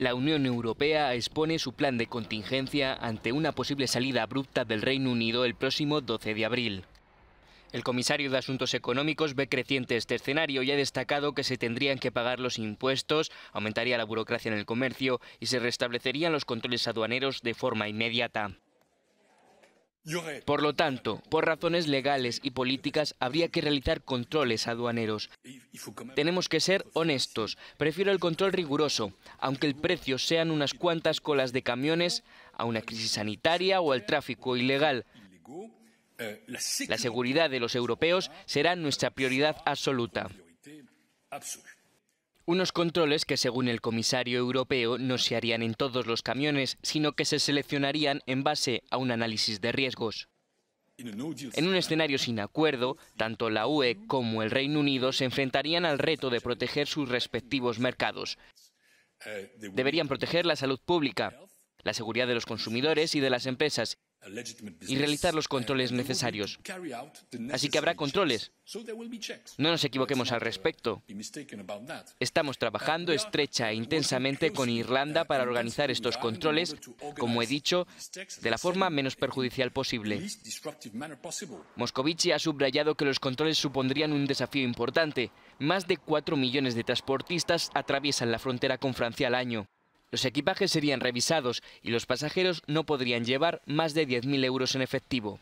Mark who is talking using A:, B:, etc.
A: La Unión Europea expone su plan de contingencia ante una posible salida abrupta del Reino Unido el próximo 12 de abril. El comisario de Asuntos Económicos ve creciente este escenario y ha destacado que se tendrían que pagar los impuestos, aumentaría la burocracia en el comercio y se restablecerían los controles aduaneros de forma inmediata. Por lo tanto, por razones legales y políticas, habría que realizar controles aduaneros. Tenemos que ser honestos. Prefiero el control riguroso, aunque el precio sean unas cuantas colas de camiones, a una crisis sanitaria o al tráfico ilegal. Eh, la seguridad de los europeos será nuestra prioridad absoluta. Unos controles que, según el comisario europeo, no se harían en todos los camiones, sino que se seleccionarían en base a un análisis de riesgos. En un escenario sin acuerdo, tanto la UE como el Reino Unido se enfrentarían al reto de proteger sus respectivos mercados. Deberían proteger la salud pública, la seguridad de los consumidores y de las empresas y realizar los controles necesarios. Así que habrá controles. No nos equivoquemos al uh, respecto. Estamos trabajando estrecha e intensamente con Irlanda para uh, organizar estos controles, como he dicho, de la forma menos perjudicial posible. Moscovici ha subrayado que los controles supondrían un desafío importante. Más de 4 millones de transportistas atraviesan la frontera con Francia al año. Los equipajes serían revisados y los pasajeros no podrían llevar más de 10.000 euros en efectivo.